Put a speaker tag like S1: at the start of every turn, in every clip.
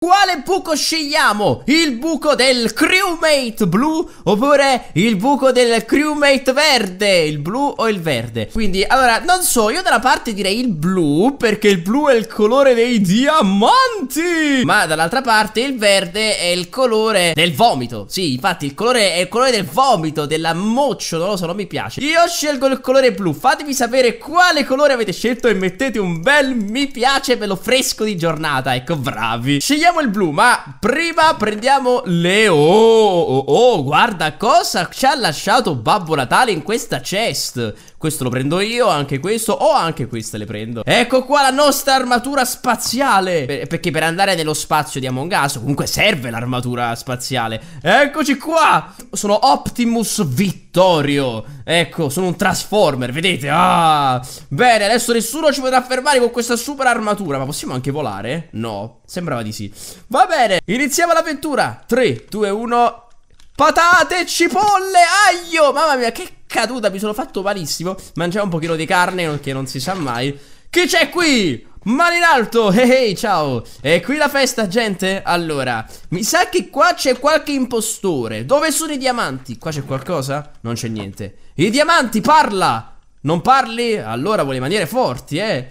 S1: Quale buco scegliamo? Il buco del crewmate blu oppure il buco del crewmate verde? Il blu o il verde? Quindi, allora, non so, io da una parte direi il blu perché il blu è il colore dei diamanti Ma dall'altra parte il verde è il colore del vomito Sì, infatti il colore è il colore del vomito, della moccio, non lo so, non mi piace Io scelgo il colore blu, fatemi sapere quale colore avete scelto e mettete un bel mi piace per lo fresco di giornata Ecco, bravi Scegliamo prendiamo il blu, ma prima prendiamo Leo. Oh, oh, oh, guarda cosa ci ha lasciato Babbo Natale in questa chest. Questo lo prendo io, anche questo, o oh, anche queste le prendo. Ecco qua la nostra armatura spaziale. perché per andare nello spazio di Among Us comunque serve l'armatura spaziale. Eccoci qua. Sono Optimus Vit. Storio Ecco, sono un Transformer, vedete? Ah! Bene, adesso nessuno ci potrà fermare con questa super armatura Ma possiamo anche volare? No, sembrava di sì Va bene, iniziamo l'avventura 3, 2, 1 Patate, cipolle, aglio Mamma mia, che caduta, mi sono fatto malissimo Mangiamo un pochino di carne, che non si sa mai che c'è qui? Mani in alto, ehi hey, hey, ciao E qui la festa gente? Allora, mi sa che qua c'è qualche impostore Dove sono i diamanti? Qua c'è qualcosa? Non c'è niente I diamanti, parla! Non parli? Allora vuole maniere forti, eh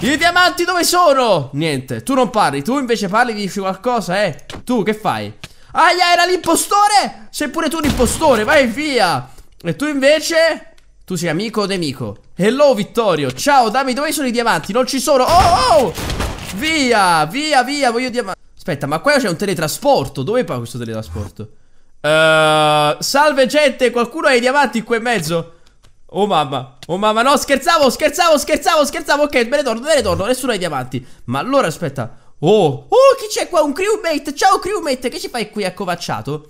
S1: i diamanti dove sono? Niente, tu non parli, tu invece parli dici qualcosa, eh Tu che fai? Aia, era l'impostore? Sei pure tu l'impostore, vai via E tu invece? Tu sei amico o nemico? Hello Vittorio, ciao dammi dove sono i diamanti? Non ci sono, oh oh Via, via, via, voglio diamanti Aspetta, ma qua c'è un teletrasporto, dove va questo teletrasporto? Uh, salve gente, qualcuno ha i diamanti qua in mezzo? Oh mamma, oh mamma, no scherzavo, scherzavo, scherzavo, scherzavo Ok, me ne torno, me ne torno, nessuno ha i diamanti Ma allora aspetta, oh, oh chi c'è qua? Un crewmate, ciao crewmate, che ci fai qui accovacciato?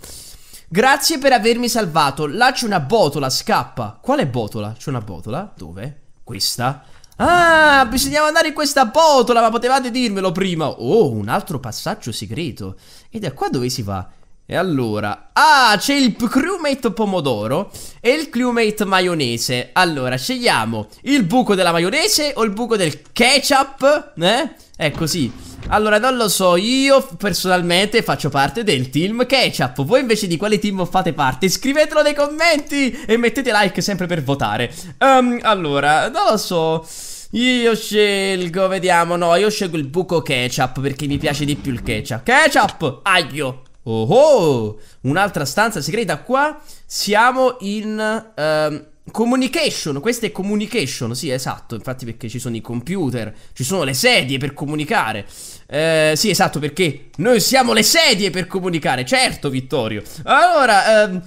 S1: Grazie per avermi salvato. Là c'è una botola, scappa. Quale botola? C'è una botola? Dove? Questa? Ah, bisognava andare in questa botola, ma potevate dirmelo prima. Oh, un altro passaggio segreto. Ed è qua dove si va? E allora, ah, c'è il crewmate pomodoro e il crewmate maionese. Allora, scegliamo il buco della maionese o il buco del ketchup, eh? È così. Allora, non lo so, io personalmente faccio parte del team Ketchup. Voi invece di quale team fate parte? Scrivetelo nei commenti e mettete like sempre per votare. Um, allora, non lo so. Io scelgo, vediamo, no, io scelgo il buco ketchup perché mi piace di più il ketchup. Ketchup! Aglio! Oh oh! Un'altra stanza segreta qua. Siamo in... Uh, Communication, questa è communication, sì esatto, infatti perché ci sono i computer, ci sono le sedie per comunicare eh, Sì esatto perché noi siamo le sedie per comunicare, certo Vittorio Allora, ehm,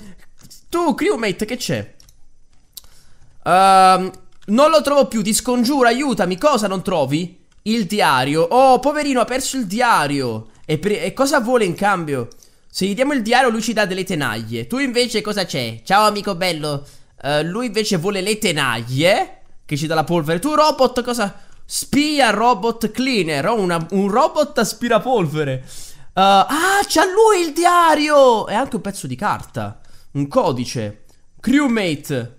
S1: tu crewmate che c'è? Ehm, non lo trovo più, ti scongiuro, aiutami, cosa non trovi? Il diario, oh poverino ha perso il diario e, e cosa vuole in cambio? Se gli diamo il diario lui ci dà delle tenaglie Tu invece cosa c'è? Ciao amico bello eh, lui invece vuole le tenaglie. Che ci dà la polvere. Tu, robot, cosa. Spia robot cleaner. Ho oh, una, un robot aspirapolvere. Uh, eh, ah, c'ha lui il diario. E anche un pezzo di carta. Un codice. Crewmate.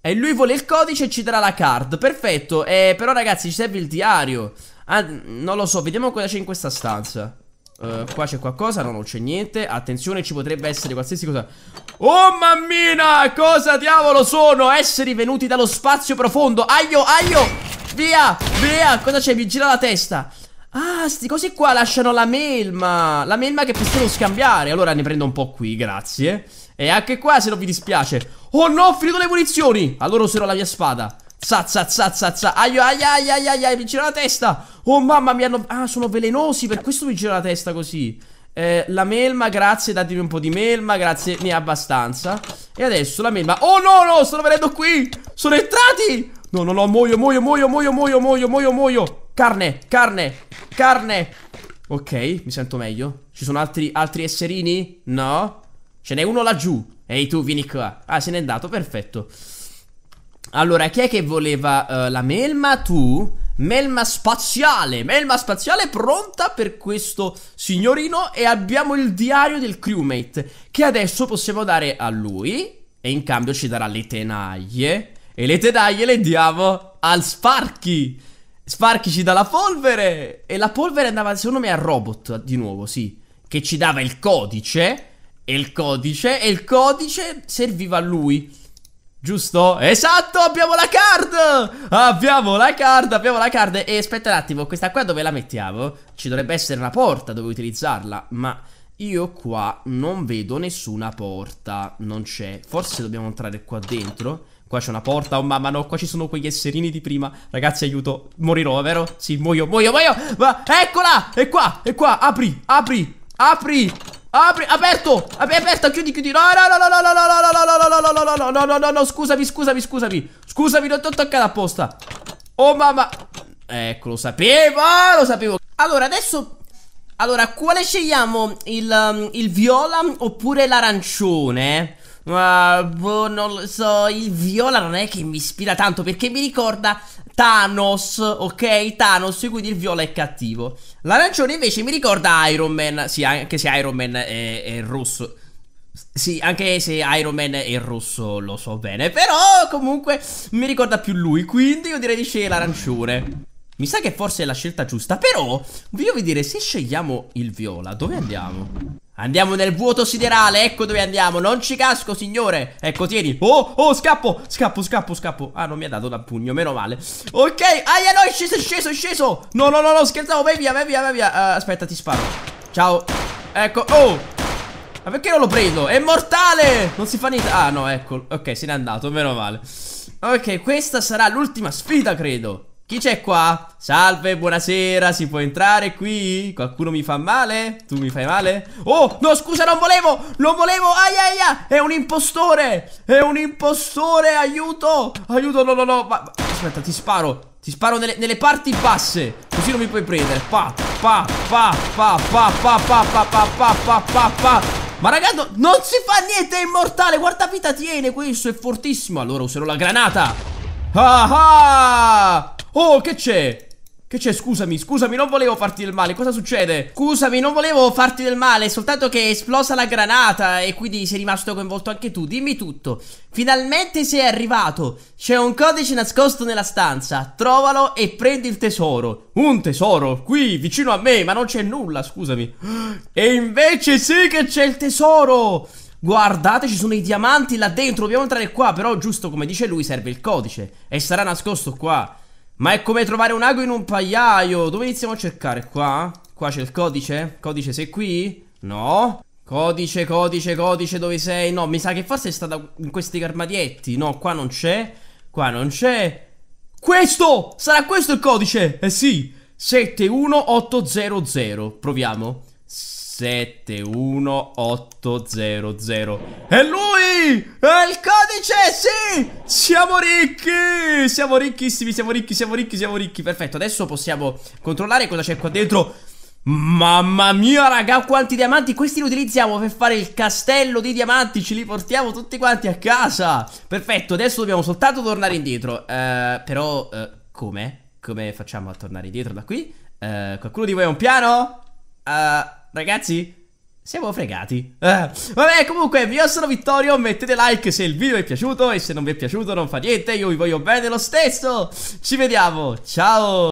S1: E lui vuole il codice e ci darà la card. Perfetto. Eh, però, ragazzi, ci serve il diario. Ah, non lo so. Vediamo cosa c'è in questa stanza. Uh, qua c'è qualcosa, no, non c'è niente Attenzione, ci potrebbe essere qualsiasi cosa Oh mammina, cosa diavolo sono? Esseri venuti dallo spazio profondo Aio, aio Via, via, cosa c'è? Mi gira la testa Ah, sti cosi qua lasciano la melma La melma che possiamo scambiare Allora ne prendo un po' qui, grazie E anche qua se non vi dispiace Oh no, ho finito le munizioni Allora userò la mia spada Zazza, zazza, zazza. Aio, ai, ai, ai, ai, mi gira la testa. Oh, mamma, mi hanno... Ah, sono velenosi, per questo mi gira la testa così. Eh, la melma, grazie, datemi un po' di melma, grazie, ne ha abbastanza. E adesso la melma... Oh, no, no, stanno venendo qui! Sono entrati! No, no, no, muoio, muoio, muoio, muoio, muoio, muoio, muoio, muoio. Carne, carne, carne. Ok, mi sento meglio. Ci sono altri, altri esserini? No? Ce n'è uno laggiù. Ehi tu, vieni qua. Ah, se n'è andato, perfetto. Allora, chi è che voleva uh, la melma? Tu? Melma spaziale, melma spaziale pronta per questo signorino e abbiamo il diario del crewmate che adesso possiamo dare a lui e in cambio ci darà le tenaglie e le tenaglie le diamo al Sparky. Sparky ci dà la polvere e la polvere andava secondo me al robot di nuovo, sì, che ci dava il codice e il codice e il codice serviva a lui. Giusto? Esatto, abbiamo la card! Abbiamo la card, abbiamo la card E aspetta un attimo, questa qua dove la mettiamo? Ci dovrebbe essere una porta dove utilizzarla Ma io qua non vedo nessuna porta Non c'è Forse dobbiamo entrare qua dentro Qua c'è una porta, oh mamma no, qua ci sono quegli esserini di prima Ragazzi aiuto, morirò, vero? Sì, muoio, muoio, muoio Ma eccola, è qua, è qua, apri, apri, apri Apri, aperto, aperto, chiudi, chiudi No, no, no, no, no, no, no, no, no, no, no, no, no, no, no, no, no, scusami, scusami, scusami Scusami, non ti ho toccato apposta Oh mamma Ecco, lo sapevo, lo sapevo Allora, adesso Allora, quale scegliamo? Il, il viola oppure l'arancione? Ma boh, non lo so, il viola non è che mi ispira tanto perché mi ricorda Thanos, ok? Thanos, quindi il viola è cattivo. L'arancione invece mi ricorda Iron Man, sì, anche se Iron Man è, è rosso. Sì, anche se Iron Man è rosso, lo so bene. Però comunque mi ricorda più lui, quindi io direi di scegliere l'arancione. Mi sa che forse è la scelta giusta, però voglio vedere se scegliamo il viola, dove andiamo? Andiamo nel vuoto siderale, ecco dove andiamo Non ci casco signore Ecco tieni, oh, oh scappo, scappo, scappo, scappo Ah non mi ha dato da pugno, meno male Ok, aia no è sceso, è sceso, è sceso No, no, no, no scherzavo, vai via, vai via, vai via uh, Aspetta ti sparo, ciao Ecco, oh ma perché non lo prendo? È mortale! Non si fa niente. Ah, no, ecco. Ok, se n'è andato, meno male. Ok, questa sarà l'ultima sfida, credo. Chi c'è qua? Salve, buonasera, si può entrare qui? Qualcuno mi fa male? Tu mi fai male? Oh, no, scusa, non volevo! Non volevo! Aia, aia! È un impostore! È un impostore! Aiuto! Aiuto, no, no, no! Ma... Aspetta, ti sparo! Ti sparo nelle, nelle, parti basse Così non mi puoi prendere Pa, pa, pa, pa, pa, pa, pa, pa, pa, pa, pa, pa, pa ma raga, no, non si fa niente, è immortale Guarda vita tiene, questo è fortissimo Allora userò la granata Ah ah Oh, che c'è? Che c'è? Scusami, scusami, non volevo farti del male. Cosa succede? Scusami, non volevo farti del male. Soltanto che è esplosa la granata e quindi sei rimasto coinvolto anche tu. Dimmi tutto. Finalmente sei arrivato. C'è un codice nascosto nella stanza. Trovalo e prendi il tesoro. Un tesoro? Qui, vicino a me, ma non c'è nulla. Scusami. E invece sì che c'è il tesoro. Guardate, ci sono i diamanti là dentro. Dobbiamo entrare qua. Però, giusto come dice lui, serve il codice. E sarà nascosto qua. Ma è come trovare un ago in un pagliaio. Dove iniziamo a cercare? Qua? Qua c'è il codice? Codice sei qui? No. Codice, codice, codice, dove sei? No, mi sa che forse è stata in questi armadietti. No, qua non c'è. Qua non c'è. Questo! Sarà questo il codice? Eh sì. 71800. Proviamo. 71800 E lui! È il codice! Sì! Siamo ricchi! Siamo ricchissimi, siamo ricchi, siamo ricchi, siamo ricchi Perfetto, adesso possiamo controllare cosa c'è qua dentro Mamma mia raga quanti diamanti Questi li utilizziamo per fare il castello di diamanti Ce li portiamo tutti quanti a casa Perfetto adesso dobbiamo soltanto tornare indietro uh, Però uh, come? Come facciamo a tornare indietro da qui? Uh, qualcuno di voi ha un piano? Uh, Ragazzi, siamo fregati. Eh. Vabbè, comunque, io sono Vittorio. Mettete like se il video vi è piaciuto. E se non vi è piaciuto, non fa niente. Io vi voglio bene lo stesso. Ci vediamo. Ciao.